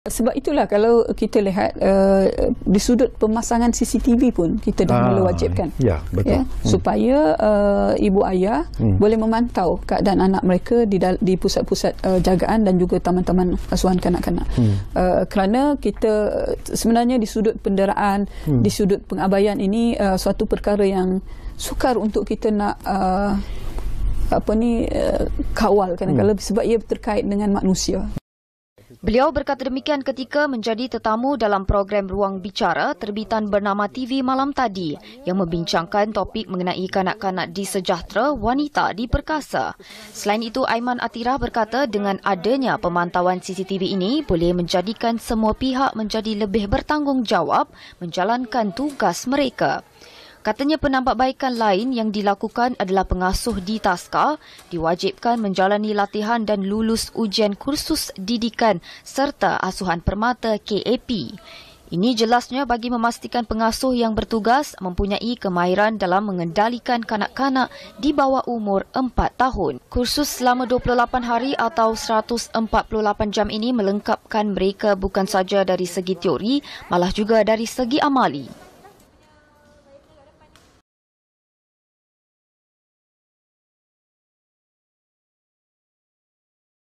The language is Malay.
Sebab itulah kalau kita lihat uh, di sudut pemasangan CCTV pun kita dah ah, mula wajibkan. Ya, betul. Ya, hmm. Supaya uh, ibu ayah hmm. boleh memantau keadaan anak mereka di di pusat-pusat uh, jagaan dan juga taman-taman asuhan kanak-kanak. Hmm. Uh, kerana kita sebenarnya di sudut penderaan, hmm. di sudut pengabaian ini uh, suatu perkara yang sukar untuk kita nak uh, apa ni uh, kawal kan hmm. kalau sebab ia terkait dengan manusia. Beliau berkata demikian ketika menjadi tetamu dalam program Ruang Bicara terbitan bernama TV malam tadi yang membincangkan topik mengenai kanak-kanak di disejahtera wanita di Perkasa. Selain itu, Aiman Atira berkata dengan adanya pemantauan CCTV ini boleh menjadikan semua pihak menjadi lebih bertanggungjawab menjalankan tugas mereka. Katanya penambahbaikan lain yang dilakukan adalah pengasuh di Taska diwajibkan menjalani latihan dan lulus ujian kursus didikan serta asuhan permata KAP. Ini jelasnya bagi memastikan pengasuh yang bertugas mempunyai kemahiran dalam mengendalikan kanak-kanak di bawah umur 4 tahun. Kursus selama 28 hari atau 148 jam ini melengkapkan mereka bukan saja dari segi teori, malah juga dari segi amali.